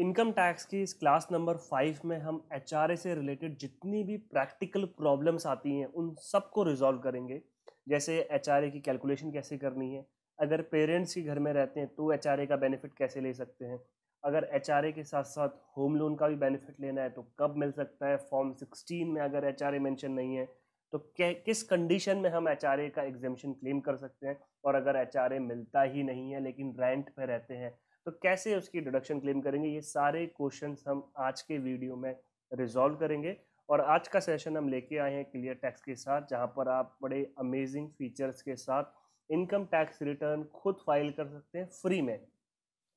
income tax की इस class number five में हम एच से रिलेटेड जितनी भी प्रैक्टिकल प्रॉब्लम्स आती हैं उन सबको रिजॉल्व करेंगे जैसे एच की कैलकुलेशन कैसे करनी है अगर पेरेंट्स के घर में रहते हैं तो एच का बेनिफिट कैसे ले सकते हैं अगर एच के साथ साथ होम लोन का भी बेनिफिट लेना है तो कब मिल सकता है फॉर्म सिक्सटीन में अगर एच आर नहीं है तो किस कंडीशन में हम एच का एग्जेम्पन क्लेम कर सकते हैं और अगर एच मिलता ही नहीं है लेकिन रेंट पर रहते हैं तो कैसे उसकी डिडक्शन क्लेम करेंगे ये सारे क्वेश्चन हम आज के वीडियो में रिजॉल्व करेंगे और आज का सेशन हम लेके आए हैं क्लियर टैक्स के साथ जहाँ पर आप बड़े अमेजिंग फीचर्स के साथ इनकम टैक्स रिटर्न खुद फाइल कर सकते हैं फ्री में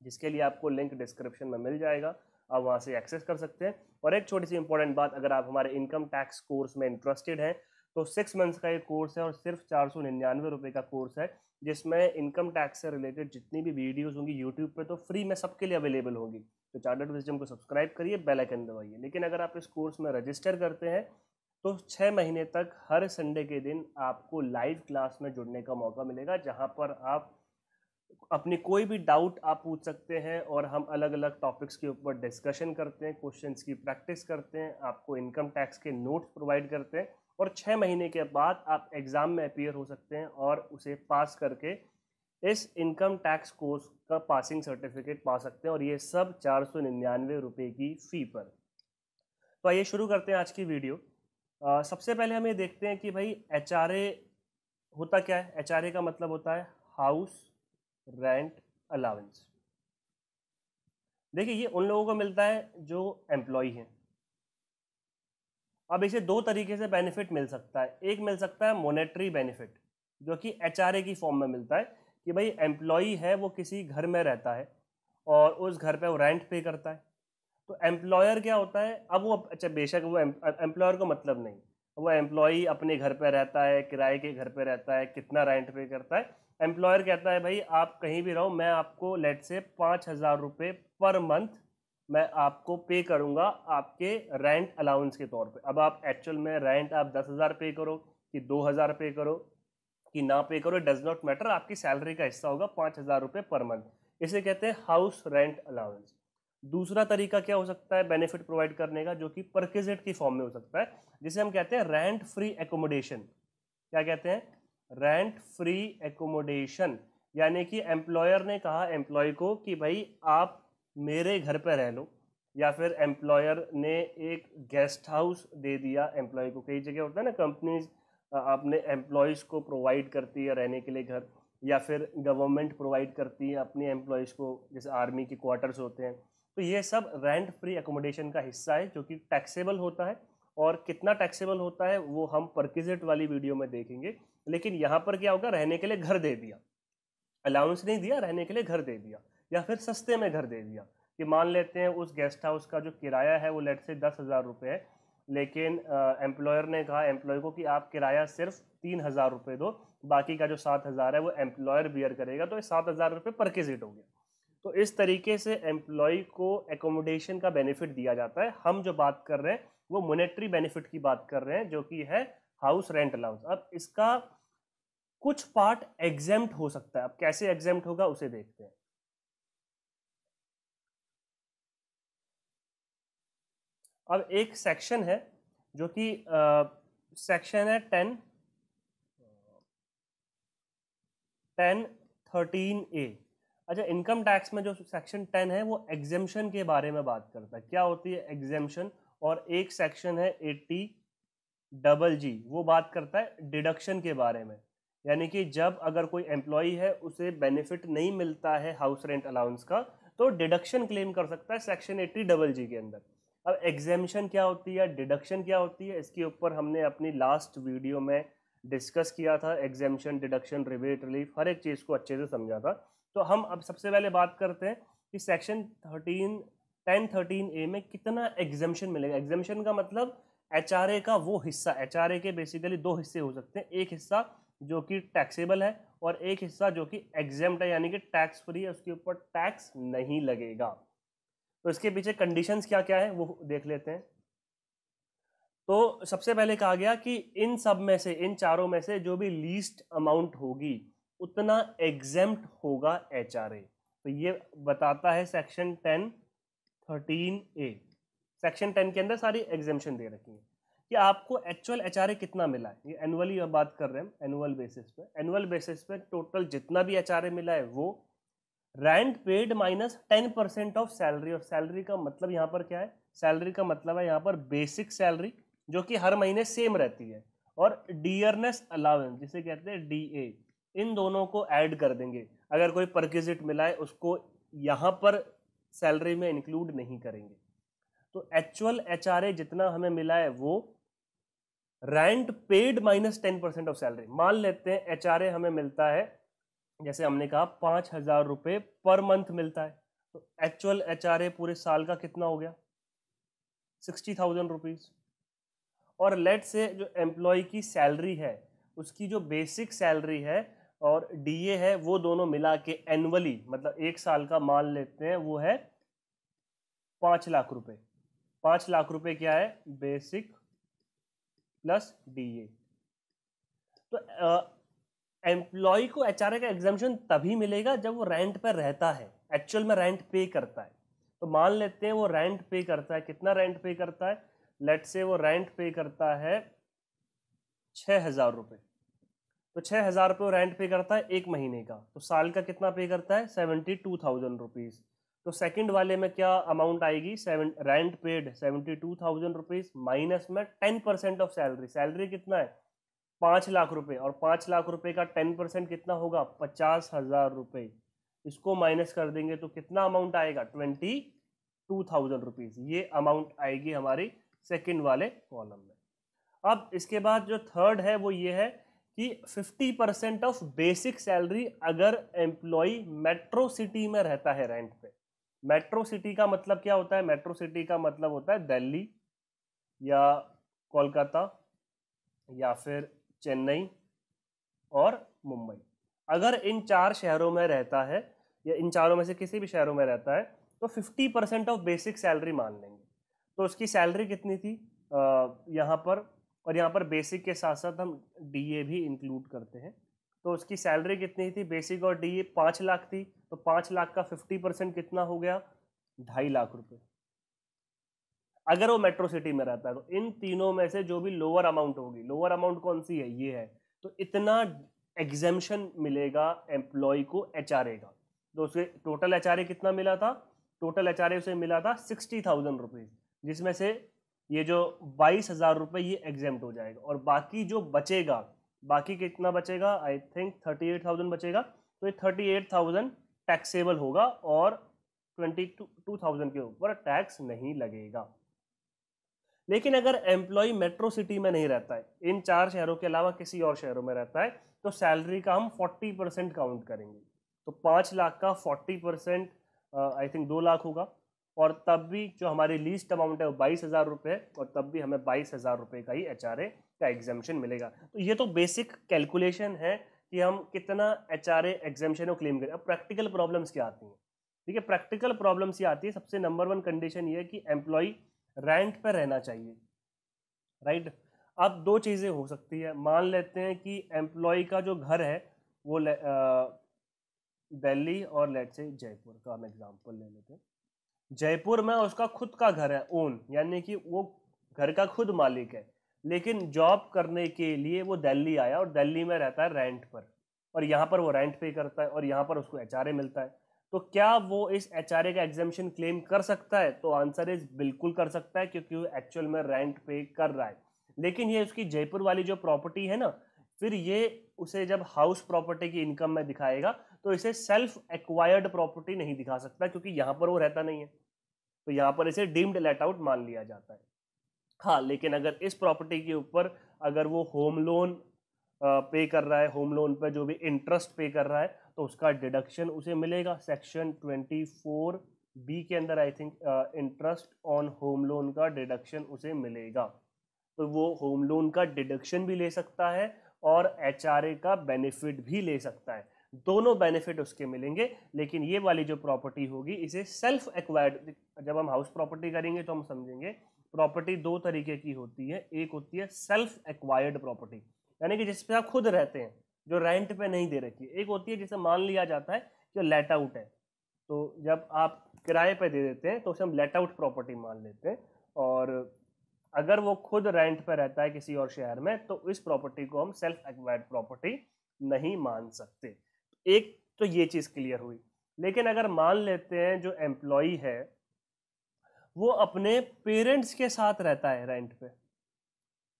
जिसके लिए आपको लिंक डिस्क्रिप्शन में मिल जाएगा आप वहाँ से एक्सेस कर सकते हैं और एक छोटी सी इंपॉर्टेंट बात अगर आप हमारे इनकम टैक्स कोर्स में इंटरेस्टेड हैं तो सिक्स मंथ्स का ये कोर्स है और सिर्फ चार सौ निन्यानवे रुपये का कोर्स है जिसमें इनकम टैक्स से रिलेटेड जितनी भी वीडियोस होंगी यूट्यूब पे तो फ्री में सबके लिए अवेलेबल होगी तो चार्टर्ड विजडम को सब्सक्राइब करिए बेल आइकन दबाइए लेकिन अगर आप इस कोर्स में रजिस्टर करते हैं तो छः महीने तक हर संडे के दिन आपको लाइव क्लास में जुड़ने का मौका मिलेगा जहाँ पर आप अपनी कोई भी डाउट आप पूछ सकते हैं और हम अलग अलग टॉपिक्स के ऊपर डिस्कशन करते हैं क्वेश्चंस की प्रैक्टिस करते हैं आपको इनकम टैक्स के नोट्स प्रोवाइड करते हैं और छः महीने के बाद आप एग्ज़ाम में अपीयर हो सकते हैं और उसे पास करके इस इनकम टैक्स कोर्स का पासिंग सर्टिफिकेट पा सकते हैं और ये सब चार सौ निन्यानवे रुपये की फ़ी पर तो आइए शुरू करते हैं आज की वीडियो आ, सबसे पहले हम ये देखते हैं कि भाई एच होता क्या है एच का मतलब होता है हाउस रेंट अलाउंस देखिए ये उन लोगों को मिलता है जो एम्प्लॉय हैं अब इसे दो तरीके से बेनिफिट मिल सकता है एक मिल सकता है मोनेटरी बेनिफिट जो कि एच की फॉर्म में मिलता है कि भाई एम्प्लॉई है वो किसी घर में रहता है और उस घर पे वो रेंट पे करता है तो एम्प्लॉयर क्या होता है अब वो अच्छा बेशक वो एम्प्लॉयर को मतलब नहीं वो एम्प्लॉई अपने घर पे रहता है किराए के घर पे रहता है कितना रेंट पे करता है एम्प्लॉयर कहता है भाई आप कहीं भी रहो मैं आपको लेट से पाँच हज़ार रुपये पर मंथ मैं आपको पे करूँगा आपके रेंट अलाउंस के तौर पे अब आप एक्चुअल में रेंट आप दस हज़ार पे करो कि दो हज़ार पे करो कि ना पे करो डज नॉट मैटर आपकी सैलरी का हिस्सा होगा पाँच हज़ार रुपये पर मंथ इसे कहते हैं हाउस रेंट अलाउंस दूसरा तरीका क्या हो सकता है बेनिफिट प्रोवाइड करने का जो कि परकिजिट की फॉर्म में हो सकता है जिसे हम कहते हैं रेंट फ्री एकोमोडेशन क्या कहते हैं रेंट फ्री एकोमोडेशन यानी कि एम्प्लॉयर ने कहा एम्प्लॉय को कि भाई आप मेरे घर पर रह लो या फिर एम्प्लॉयर ने एक गेस्ट हाउस दे दिया एम्प्लॉय को कई जगह होता है ना कंपनीज अपने एम्प्लॉयज़ को प्रोवाइड करती है रहने के लिए घर या फिर गवर्नमेंट प्रोवाइड करती है अपने एम्प्लॉयज़ को जैसे आर्मी के क्वार्टर्स होते हैं तो ये सब रेंट फ्री एकोमोडेशन का हिस्सा है जो कि टैक्सेबल होता है और कितना टैक्सेबल होता है वो हम परकिजिट वाली वीडियो में देखेंगे लेकिन यहाँ पर क्या होगा रहने के लिए घर दे दिया अलाउंस नहीं दिया रहने के लिए घर दे दिया या फिर सस्ते में घर दे दिया कि मान लेते हैं उस गेस्ट हाउस का जो किराया है वो लेट से दस हज़ार रुपये है लेकिन एम्प्लॉयर ने कहा एम्प्लॉय को कि आप किराया सिर्फ तीन हज़ार रुपये दो बाकी का जो सात हज़ार है वो एम्प्लॉयर बियर करेगा तो ये सात हज़ार रुपये पर के हो गया तो इस तरीके से एम्प्लॉय को एकोमोडेशन का बेनिफिट दिया जाता है हम जो बात कर रहे हैं वो मोनिट्री बेनिफिट की बात कर रहे हैं जो कि है हाउस रेंट अलाउंस अब इसका कुछ पार्ट एग्जेम्प्ट हो सकता है अब कैसे एग्जेम्प्ट होगा उसे देखते हैं अब एक सेक्शन है जो कि सेक्शन है टेन टेन थर्टीन ए अच्छा इनकम टैक्स में जो सेक्शन टेन है वो एग्जेम्पन के बारे में बात करता है क्या होती है एग्जेम्पन और एक सेक्शन है एट्टी डबल जी वो बात करता है डिडक्शन के बारे में यानी कि जब अगर कोई एम्प्लॉई है उसे बेनिफिट नहीं मिलता है हाउस रेंट अलाउंस का तो डिडक्शन क्लेम कर सकता है सेक्शन एट्टी डबल जी के अंदर अब एग्जामिशन क्या होती है डिडक्शन क्या होती है इसके ऊपर हमने अपनी लास्ट वीडियो में डिस्कस किया था एग्जामिशन डिडक्शन रिबेट रिलीफ हर एक चीज़ को अच्छे से समझा था तो हम अब सबसे पहले बात करते हैं कि section thirteen ten thirteen A में कितना एग्जामिशन मिलेगा एग्जामिशन का मतलब एच का वो हिस्सा एच के बेसिकली दो हिस्से हो सकते हैं एक हिस्सा जो कि टैक्सेबल है और एक हिस्सा जो कि एग्जाम्ड है यानी कि टैक्स फ्री है उसके ऊपर टैक्स नहीं लगेगा तो इसके पीछे कंडीशंस क्या क्या है वो देख लेते हैं तो सबसे पहले कहा गया कि इन सब में से इन चारों में से जो भी लीस्ट अमाउंट होगी उतना एग्जेम्प्ट होगा एच तो ये बताता है section ten thirteen A section ten के अंदर सारी एग्जेम्पन दे रखी है कि आपको एक्चुअल एच कितना मिला है ये एनुअली बात कर रहे हैं एनुअल बेसिस पे एनुअल बेसिस पे टोटल जितना भी एच मिला है वो rent paid minus ten percent of salary और सैलरी का मतलब यहाँ पर क्या है सैलरी का मतलब है यहाँ पर बेसिक सैलरी जो कि हर महीने सेम रहती है और डियरनेस अलाउेंस जिसे कहते हैं डी ए इन दोनों को ऐड कर देंगे अगर कोई परकेजिट मिला है उसको यहाँ पर सैलरी में इंक्लूड नहीं करेंगे तो एक्चुअल एच जितना हमें मिला है वो rent paid minus ten percent of salary मान लेते हैं एच हमें मिलता है जैसे हमने कहा पाँच हज़ार रुपये पर मंथ मिलता है तो एक्चुअल एच पूरे साल का कितना हो गया सिक्सटी थाउजेंड रुपीज़ और लेट से जो एम्प्लॉय की सैलरी है उसकी जो बेसिक सैलरी है और डी है वो दोनों मिला के एनअली मतलब एक साल का मान लेते हैं वो है पाँच लाख रुपए पाँच लाख रुपये क्या है बेसिक प्लस डी तो एम्प्लॉय को एच का एग्जामेशन तभी मिलेगा जब वो रेंट पर रहता है एक्चुअल में रेंट पे करता है तो मान लेते हैं वो रेंट पे करता है कितना रेंट पे करता है लेट से वो रेंट पे करता है छः हज़ार रुपये तो छः हज़ार रुपये वो रेंट पे करता है एक महीने का तो साल का कितना पे करता है सेवेंटी टू थाउजेंड रुपीज़ तो सेकंड वाले में क्या अमाउंट आएगी seven rent paid seventy two thousand rupees minus में ten percent of salary salary कितना है पाँच लाख रुपए और पाँच लाख रुपए का टेन परसेंट कितना होगा पचास हजार रुपये इसको माइनस कर देंगे तो कितना अमाउंट आएगा ट्वेंटी टू थाउजेंड रुपीज़ ये अमाउंट आएगी हमारी सेकेंड वाले कॉलम में अब इसके बाद जो थर्ड है वो ये है कि fifty percent of basic salary अगर एम्प्लॉय मेट्रो सिटी में रहता है रेंट पे मेट्रो सिटी का मतलब क्या होता है मेट्रो सिटी का मतलब होता है दिल्ली या कोलकाता या फिर चेन्नई और मुंबई अगर इन चार शहरों में रहता है या इन चारों में से किसी भी शहरों में रहता है तो fifty percent of basic salary मान लेंगे तो उसकी सैलरी कितनी थी यहाँ पर और यहाँ पर बेसिक के साथ साथ हम डीए भी इंक्लूड करते हैं तो उसकी सैलरी कितनी थी बेसिक और डीए पाँच लाख थी तो पाँच लाख का फिफ्टी परसेंट कितना हो गया ढाई लाख रुपये अगर वो मेट्रो सिटी में रहता है तो इन तीनों में से जो भी लोअर अमाउंट होगी लोअर अमाउंट कौन सी है ये है तो इतना एग्जेम्पन मिलेगा एम्प्लॉय को एच का तो उसे टोटल एच कितना मिला था टोटल एच उसे मिला था सिक्सटी थाउजेंड रुपीज़ जिसमें से ये जो बाईस हज़ार रुपये ये एग्जेम्प्ट हो जाएगा और बाकी जो बचेगा बाकी कितना बचेगा I think thirty eight thousand बचेगा तो ये थर्टी एट थाउजेंड टैक्सेबल होगा और ट्वेंटी टू थाउजेंड के ऊपर टैक्स नहीं लगेगा लेकिन अगर एम्प्लॉय मेट्रो सिटी में नहीं रहता है इन चार शहरों के अलावा किसी और शहरों में रहता है तो सैलरी का हम फोर्टी परसेंट काउंट करेंगे तो पाँच लाख का फोर्टी परसेंट आई थिंक दो लाख होगा और तब भी जो हमारी लीस्ट अमाउंट है वो बाईस हज़ार रुपये है और तब भी हमें बाईस हज़ार रुपये का ही एच आर ए का एग्जामेशन मिलेगा तो ये तो बेसिक कैलकुलेशन है कि हम कितना एच आर को क्लेम करें अब प्रैक्टिकल प्रॉब्लम्स क्या आती हैं ठीक है प्रैक्टिकल प्रॉब्लम्स ये आती है सबसे नंबर वन कंडीशन ये है कि एम्प्लॉय रेंट पर रहना चाहिए राइट अब दो चीज़ें हो सकती है मान लेते हैं कि एम्प्लॉय का जो घर है वो दिल्ली और लेट से जयपुर का हम एग्जांपल ले लेते हैं जयपुर में उसका खुद का घर है ओन यानी कि वो घर का खुद मालिक है लेकिन जॉब करने के लिए वो दिल्ली आया और दिल्ली में रहता है रेंट पर और यहाँ पर वो रेंट पे करता है और यहाँ पर उसको एच मिलता है तो क्या वो इस एच का एग्जामेशन क्लेम कर सकता है तो आंसर इज बिल्कुल कर सकता है क्योंकि वो एक्चुअल में रेंट पे कर रहा है लेकिन ये उसकी जयपुर वाली जो प्रॉपर्टी है ना फिर ये उसे जब हाउस प्रॉपर्टी की इनकम में दिखाएगा तो इसे सेल्फ एक्वायर्ड प्रॉपर्टी नहीं दिखा सकता क्योंकि यहाँ पर वो रहता नहीं है तो यहाँ पर इसे डीम्ड लेट आउट मान लिया जाता है हाँ लेकिन अगर इस प्रॉपर्टी के ऊपर अगर वो होम लोन पे कर रहा है होम लोन पर जो भी इंटरेस्ट पे कर रहा है तो उसका डिडक्शन उसे मिलेगा सेक्शन ट्वेंटी फोर बी के अंदर I think interest on home loan का डिडक्शन उसे मिलेगा तो वो होम लोन का डिडक्शन भी ले सकता है और एच का बेनिफिट भी ले सकता है दोनों बेनिफिट उसके मिलेंगे लेकिन ये वाली जो प्रॉपर्टी होगी इसे सेल्फ एक्वायर्ड जब हम हाउस प्रॉपर्टी करेंगे तो हम समझेंगे प्रॉपर्टी दो तरीके की होती है एक होती है सेल्फ एक्वायर्ड प्रॉपर्टी यानी कि जिसपे आप खुद रहते हैं जो रेंट पे नहीं दे रखी एक होती है जिसे मान लिया जाता है जो लेट आउट है तो जब आप किराए पे दे देते हैं तो उसे हम लेट आउट प्रॉपर्टी मान लेते हैं और अगर वो खुद रेंट पे रहता है किसी और शहर में तो इस प्रॉपर्टी को हम सेल्फ एक्वायर्ड प्रॉपर्टी नहीं मान सकते एक तो ये चीज़ क्लियर हुई लेकिन अगर मान लेते हैं जो एम्प्लॉय है वो अपने पेरेंट्स के साथ रहता है रेंट पे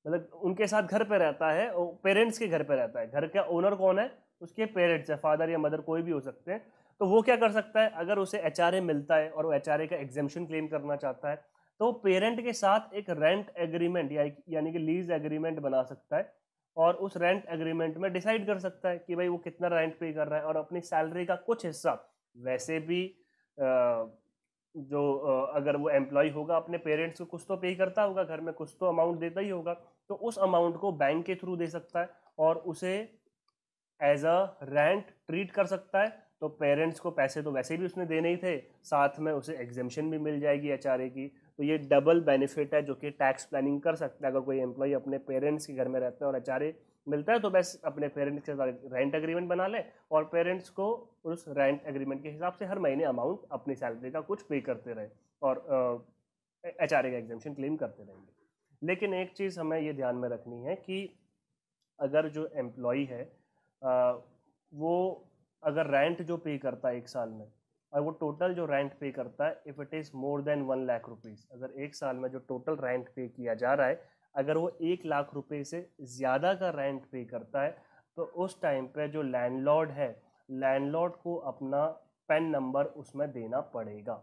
मतलब उनके साथ घर पे रहता है पेरेंट्स के घर पे रहता है घर का ओनर कौन है उसके पेरेंट्स है फादर या मदर कोई भी हो सकते हैं तो वो क्या कर सकता है अगर उसे एच मिलता है और वो एच का एग्जामेशन क्लेम करना चाहता है तो पेरेंट के साथ एक रेंट एग्रीमेंट या यानी कि लीज एग्रीमेंट बना सकता है और उस रेंट एग्रीमेंट में डिसाइड कर सकता है कि भाई वो कितना रेंट पे कर रहा है और अपनी सैलरी का कुछ हिस्सा वैसे भी जो अगर वो एम्प्लॉय होगा अपने पेरेंट्स को कुछ तो पे करता होगा घर में कुछ तो अमाउंट देता ही होगा तो उस अमाउंट को बैंक के थ्रू दे सकता है और उसे एज अ रेंट ट्रीट कर सकता है तो पेरेंट्स को पैसे तो वैसे भी उसने देने ही थे साथ में उसे एग्जेम्पन भी मिल जाएगी एच की तो ये डबल बेनिफिट है जो कि टैक्स प्लानिंग कर सकता है अगर कोई एम्प्लॉय अपने पेरेंट्स के घर में रहता है और एच मिलता है तो बस अपने पेरेंट्स के साथ रेंट एग्रीमेंट बना ले और पेरेंट्स को उस रेंट एग्रीमेंट के हिसाब से हर महीने अमाउंट अपनी सैलरी का कुछ पे करते रहे और एच का एग्जामेशन क्लेम करते रहेंगे लेकिन एक चीज़ हमें ये ध्यान में रखनी है कि अगर जो एम्प्लॉय है आ, वो अगर रेंट जो पे करता है एक साल में और वो टोटल जो रेंट पे करता है if it is more than one lakh rupees अगर एक साल में जो टोटल रेंट पे किया जा रहा है अगर वो एक लाख रुपए से ज़्यादा का रेंट पे करता है तो उस टाइम पे जो लैंडलॉर्ड है लैंडलॉर्ड को अपना पेन नंबर उसमें देना पड़ेगा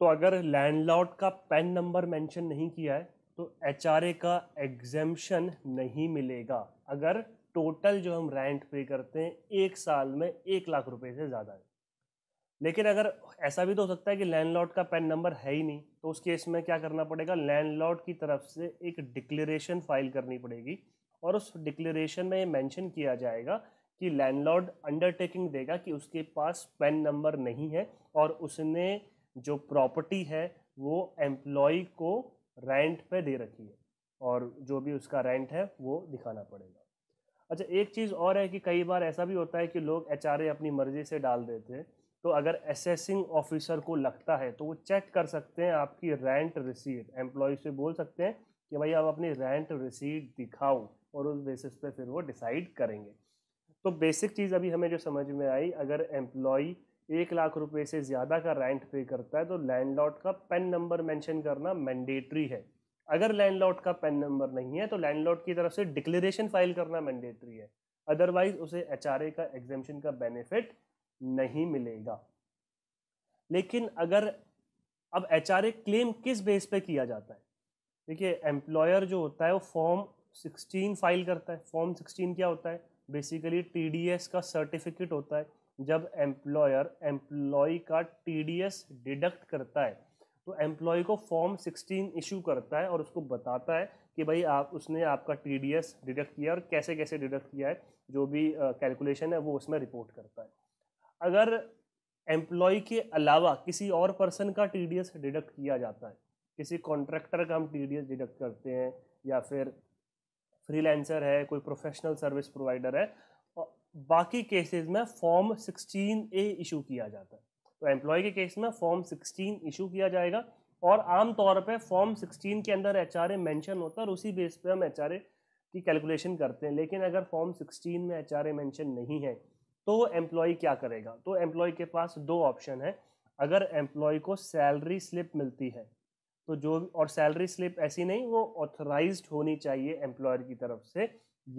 तो अगर लैंडलॉर्ड का पेन नंबर मैंशन नहीं किया है तो एच का एग्जेम्पन नहीं मिलेगा अगर टोटल जो हम रेंट पे करते हैं एक साल में एक लाख रुपए से ज़्यादा है लेकिन अगर ऐसा भी तो हो सकता है कि लैंडलॉर्ड का पैन नंबर है ही नहीं तो उस केस में क्या करना पड़ेगा लैंडलॉर्ड की तरफ से एक डिक्लेरेशन फाइल करनी पड़ेगी और उस डिक्लेरेशन में ये मेंशन किया जाएगा कि लैंडलॉर्ड अंडरटेकिंग देगा कि उसके पास पैन नंबर नहीं है और उसने जो प्रॉपर्टी है वो एम्प्लॉय को रेंट पे दे रखी है और जो भी उसका रेंट है वो दिखाना पड़ेगा अच्छा एक चीज़ और है कि कई बार ऐसा भी होता है कि लोग एच अपनी मर्ज़ी से डाल देते हैं तो अगर असेसिंग ऑफिसर को लगता है तो वो चेक कर सकते हैं आपकी रेंट रिसीट एम्प्लॉय से बोल सकते हैं कि भाई आप अपनी रेंट रिसीट दिखाओ और उस बेसिस पे फिर वो डिसाइड करेंगे तो बेसिक चीज़ अभी हमें जो समझ में आई अगर एम्प्लॉई एक लाख रुपए से ज़्यादा का रेंट पे करता है तो लैंडलॉर्ड का पेन नंबर मेंशन करना मैंडेटरी है अगर लैंडलॉर्ड का पेन नंबर नहीं है तो लैंडलॉर्ड की तरफ से डिक्लेरेशन फाइल करना मैंडेटरी है अदरवाइज उसे एच का एग्जेम्पन का बेनिफिट नहीं मिलेगा लेकिन अगर अब एच क्लेम किस बेस पे किया जाता है देखिए एम्प्लॉयर जो होता है वो फॉर्म 16 फाइल करता है फॉर्म 16 क्या होता है बेसिकली टीडीएस का सर्टिफिकेट होता है जब एम्प्लॉयर एम्प्लॉय का टीडीएस डिडक्ट करता है तो एम्प्लॉय को फॉर्म 16 इशू करता है और उसको बताता है कि भाई आप उसने आपका टीडीएस डिडक्ट किया और कैसे कैसे डिडक्ट किया है जो भी कैलकुलेशन uh, है वो उसमें रिपोर्ट करता है अगर एम्प्लॉय के अलावा किसी और पर्सन का टी डिडक्ट किया जाता है किसी कॉन्ट्रैक्टर का हम टी डिडक्ट करते हैं या फिर फ्रीलांसर है कोई प्रोफेशनल सर्विस प्रोवाइडर है और बाकी केसेस में फॉर्म 16 ए इशू किया जाता है तो एम्प्लॉय के केस में फॉर्म 16 इशू किया जाएगा और आम तौर पे फॉर्म 16 के अंदर एच आर होता है और उसी बेस पे हम एच की कैलकुलेशन करते हैं लेकिन अगर फॉर्म 16 में एच आर नहीं है तो एम्प्लॉय क्या करेगा तो एम्प्लॉय के पास दो ऑप्शन है अगर एम्प्लॉय को सैलरी स्लिप मिलती है तो जो और सैलरी स्लिप ऐसी नहीं वो ऑथराइज होनी चाहिए एम्प्लॉयर की तरफ से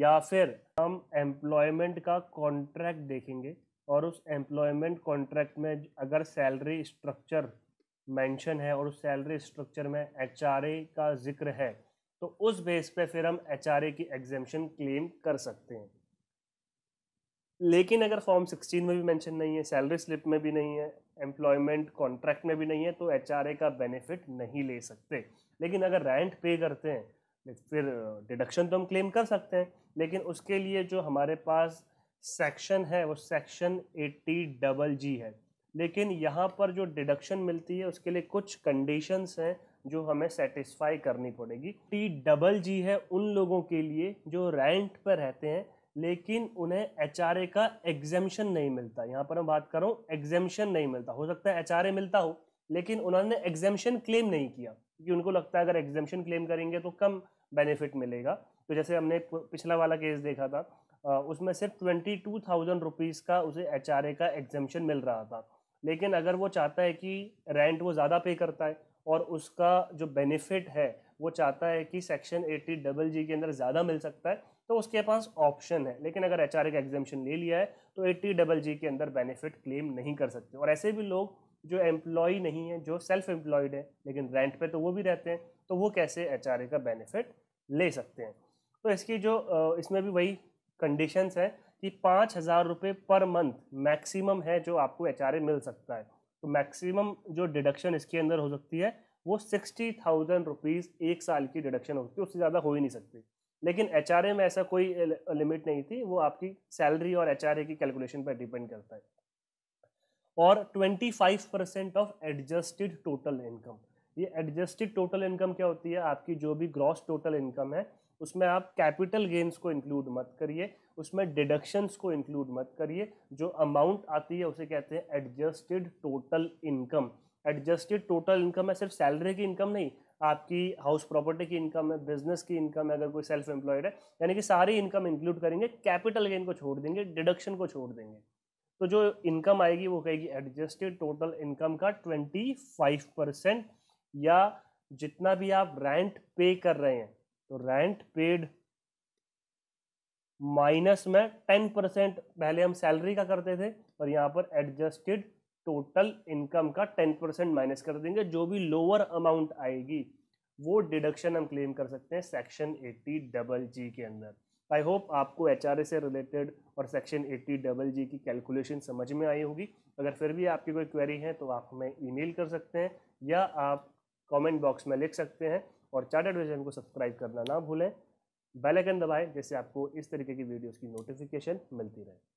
या फिर हम एम्प्लॉयमेंट का कॉन्ट्रैक्ट देखेंगे और उस एम्प्लॉयमेंट कॉन्ट्रैक्ट में अगर सैलरी स्ट्रक्चर मेंशन है और उस सैलरी स्ट्रक्चर में एच का जिक्र है तो उस बेस पे फिर हम एच की एग्जेम्पन क्लेम कर सकते हैं लेकिन अगर फॉर्म सिक्सटीन में भी मेंशन नहीं है सैलरी स्लिप में भी नहीं है एम्प्लॉयमेंट कॉन्ट्रैक्ट में भी नहीं है तो एच का बेनिफिट नहीं ले सकते लेकिन अगर रेंट पे करते हैं फिर डिडक्शन तो हम क्लेम कर सकते हैं लेकिन उसके लिए जो हमारे पास सेक्शन है वो सेक्शन एट्टी डबल जी है लेकिन यहाँ पर जो डिडक्शन मिलती है उसके लिए कुछ कंडीशंस हैं जो हमें सेटिस्फाई करनी पड़ेगी टी डबल जी है उन लोगों के लिए जो रेंट पर रहते हैं लेकिन उन्हें एच का एग्जेम्पन नहीं मिलता यहाँ पर मैं बात कर रहा हूँ एग्जेम्पन नहीं मिलता हो सकता है एच मिलता हो लेकिन उन्होंने एग्जेम्पन क्लेम नहीं किया क्योंकि उनको लगता है अगर एग्जेम्पन क्लेम करेंगे तो कम बेनिफिट मिलेगा तो जैसे हमने पिछला वाला केस देखा था उसमें सिर्फ ट्वेंटी टू थाउजेंड रुपीज़ का उसे एच का एग्जेम्पन मिल रहा था लेकिन अगर वो चाहता है कि रेंट वो ज़्यादा पे करता है और उसका जो बेनिफिट है वो चाहता है कि सेक्शन एट्टी डबल जी के अंदर ज़्यादा मिल सकता है तो उसके पास ऑप्शन है लेकिन अगर एच का एग्जामेशन ले लिया है तो एट्टी डबल जी के अंदर बेनिफिट क्लेम नहीं कर सकते और ऐसे भी लोग जो एम्प्लॉय नहीं है जो सेल्फ एम्प्लॉयड है लेकिन रेंट पे तो वो भी रहते हैं तो वो कैसे एच का बेनिफिट ले सकते हैं तो इसकी जो इसमें भी वही कंडीशंस है कि पाँच हज़ार रुपये पर मंथ मैक्सिमम है जो आपको एच मिल सकता है तो मैक्सिमम जो डिडक्शन इसके अंदर हो सकती है वो सिक्सटी थाउजेंड रुपीज़ एक साल की डिडक्शन हो सकती है उससे ज़्यादा हो ही नहीं सकती लेकिन एच में ऐसा कोई लिमिट नहीं थी वो आपकी सैलरी और एच की कैलकुलेशन पर डिपेंड करता है और 25 percent of adjusted total income ये एडजस्टेड टोटल इनकम क्या होती है आपकी जो भी ग्रॉस टोटल इनकम है उसमें आप कैपिटल गेन्स को इंक्लूड मत करिए उसमें डिडक्शंस को इंक्लूड मत करिए जो अमाउंट आती है उसे कहते हैं adjusted total income adjusted total income है सिर्फ सैलरी की इनकम नहीं आपकी हाउस प्रॉपर्टी की इनकम है बिजनेस की इनकम है अगर कोई सेल्फ एम्प्लॉयड है यानी कि सारी इनकम इंक्लूड करेंगे कैपिटल गेन को छोड़ देंगे डिडक्शन को छोड़ देंगे तो जो इनकम आएगी वो कहेगी एडजस्टेड टोटल इनकम का ट्वेंटी फाइव परसेंट या जितना भी आप रेंट पे कर रहे हैं तो रेंट पेड माइनस में टेन परसेंट पहले हम सैलरी का करते थे और यहाँ पर एडजस्टेड टोटल इनकम का टेन परसेंट माइनस कर देंगे जो भी लोअर अमाउंट आएगी वो डिडक्शन हम क्लेम कर सकते हैं सेक्शन एट्टी डबल जी के अंदर आई होप आपको एच से रिलेटेड और सेक्शन एट्टी डबल जी की कैलकुलेशन समझ में आई होगी अगर फिर भी आपकी कोई क्वेरी है तो आप हमें ईमेल कर सकते हैं या आप कमेंट बॉक्स में लिख सकते हैं और चार्टर्ड विजन को सब्सक्राइब करना ना भूलें बेल आइकन दबाएं जिससे आपको इस तरीके की वीडियोस की नोटिफिकेशन मिलती रहे